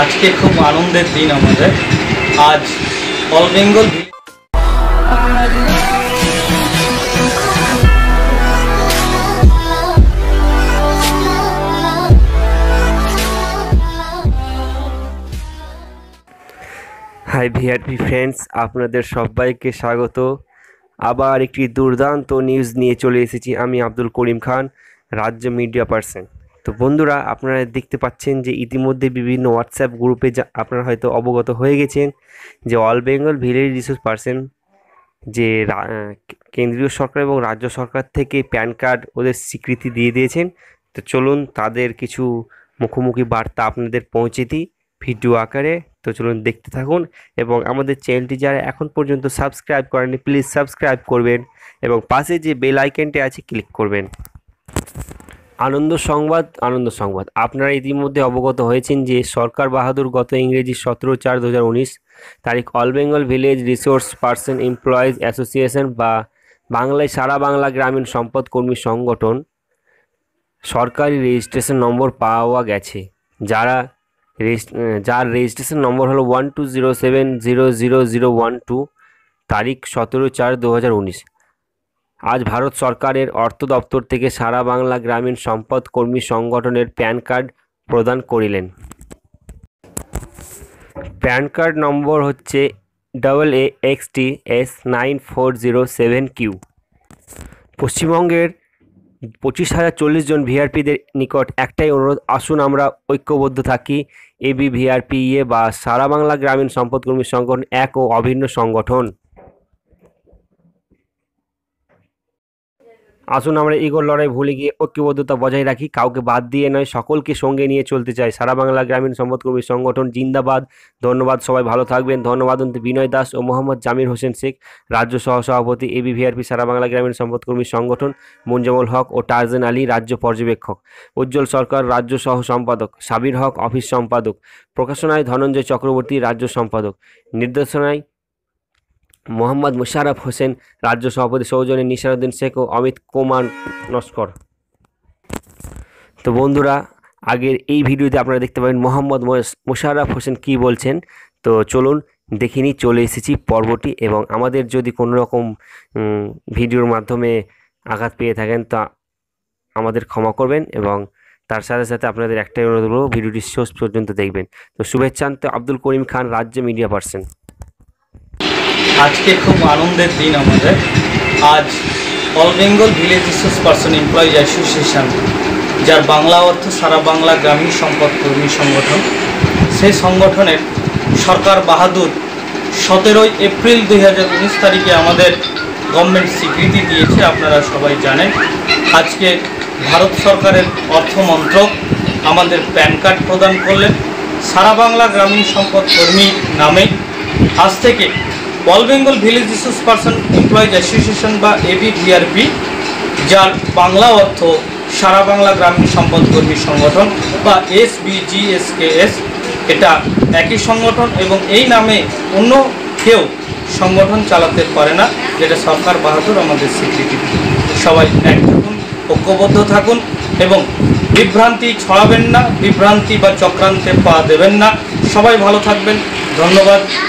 আজকে খুব আনন্দের দিন আমাদের আজ all Bengal hi VRP friends আপনাদের সবাইকে স্বাগত আবার একটি দুর্দান্ত নিউজ নিয়ে চলে এসেছি আমি আব্দুল করিম খান রাজ্য মিডিয়া পার্সন তো বন্ধুরা আপনারা দেখতে পাচ্ছেন যে ইতিমধ্যে বিভিন্ন হোয়াটসঅ্যাপ গ্রুপে যা আপনারা হয়তো অবগত হয়ে গেছেন যে all Bengal village resource person যে কেন্দ্রীয় সরকার এবং রাজ্য সরকার থেকে প্যান কার্ড ওদের স্বীকৃতি দিয়ে দিয়েছেন তো চলুন তাদের কিছু মুখোমুখি বার্তা আপনাদের পৌঁছে দিই ভিডিও আকারে তো চলুন দেখতে থাকুন এবং আমাদের চ্যানেলটি যারা এখন পর্যন্ত সাবস্ক্রাইব করেনি প্লিজ সাবস্ক্রাইব করবেন এবং পাশে যে বেল আইকনটি আছে ক্লিক করবেন আনন্দ সংবাদ আনন্দ সংবাদ আপনারা ইতিমধ্যে অবগত হয়েছেন যে সরকার বাহাদুর গত ইংরেজি সতেরো চার দু তারিখ all Bengal village resource person employees association বা বাংলায় সারা বাংলা গ্রামীণ সম্পদ কর্মী সংগঠন সরকারি রেজিস্ট্রেশন নম্বর পাওয়া গেছে যারা যার রেজিস্ট্রেশন নম্বর হলো one two zero seven zero zero zero one two তারিখ সতেরো চার দু আজ ভারত সরকারের অর্থ দপ্তর থেকে সারা বাংলা গ্রামীণ সম্পদ কর্মী সংগঠনের প্যান কার্ড প্রদান করিলেন প্যান কার্ড নম্বর হচ্ছে double A X T S nine four zero seven Q পশ্চিমবঙ্গের পঁচিশ হাজার চল্লিশ জন ভিআরপিদের নিকট একটাই অনুরোধ আসুন আমরা ঐক্যবদ্ধ থাকি এবি ভিআরপি ইয়ে বা সারা বাংলা গ্রামীণ সম্পদকর্মী সংগঠন এক ও অভিন্ন সংগঠন আসুন আমরা ইগোর লড়াই ভুলে গিয়ে ঐক্যবদ্ধতা বজায় রাখি কাউকে বাদ দিয়ে নয় সকলকে সঙ্গে নিয়ে চলতে চাই সারা বাংলা গ্রামীণ সম্পদকর্মী সংগঠন জিন্দাবাদ ধন্যবাদ সবাই ভালো থাকবেন ধন্যবাদ বিনয় দাস ও মোহাম্মদ জামির হোসেন শেখ রাজ্য সহসভাপতি এবিভিআরপি সারা বাংলা গ্রামীণ সম্পদকর্মী সংগঠন মুঞ্জামুল হক ও টার্জেন আলী রাজ্য পর্যবেক্ষক উজ্জ্বল সরকার রাজ্য সহ সম্পাদক সাবির হক অফিস সম্পাদক প্রকাশনায় ধনঞ্জয় চক্রবর্তী রাজ্য সম্পাদক নির্দেশনায় মোহাম্মদ মুশারফ হোসেন রাজ্য সভাপতি সৌজনে নিসারুদ্দিন শেখ ও অমিত কুমার নস্কর তো বন্ধুরা আগের এই ভিডিওতে আপনারা দেখতে পাবেন মোহাম্মদ মুশারফ হোসেন কি বলছেন তো চলুন দেখিনি চলে এসেছি পর্বটি এবং আমাদের যদি কোনো রকম ভিডিওর মাধ্যমে আঘাত পেয়ে থাকেন তা আমাদের ক্ষমা করবেন এবং তার সাথে সাথে আপনাদের একটাই অনুরোধ ভিডিওটি শেষ পর্যন্ত দেখবেন তো শুভেচ্ছান্ত আব্দুল করিম খান রাজ্য মিডিয়া পার্সন আজকে খুব আনন্দের দিন আমাদের আজ all Bengal village resource person employees association যার বাংলা অর্থ সারা বাংলা গ্রামীণ সম্পদ কর্মী সংগঠন সেই সংগঠনের সরকার বাহাদুর সতেরোই এপ্রিল দুই তারিখে আমাদের গভর্নমেন্ট স্বীকৃতি দিয়েছে আপনারা সবাই জানেন আজকে ভারত সরকারের অর্থমন্ত্রক আমাদের প্যান কার্ড প্রদান করলেন সারা বাংলা গ্রামীণ সম্পদ কর্মী নামে আজ থেকে all Bengal village resource person employees association বা এবিভিআরপি যার বাংলা অর্থ সারা বাংলা গ্রামীণ সম্পদ কর্মী সংগঠন বা এস এস এটা একই সংগঠন এবং এই নামে অন্য কেউ সংগঠন চালাতে পারে না যেটা সরকার বাহাদুর আমাদের স্বীকৃতি সবাই এক থাকুন ঐক্যবদ্ধ থাকুন এবং বিভ্রান্তি ছড়াবেন না বিভ্রান্তি বা চক্রান্তে পা দেবেন না সবাই ভালো থাকবেন ধন্যবাদ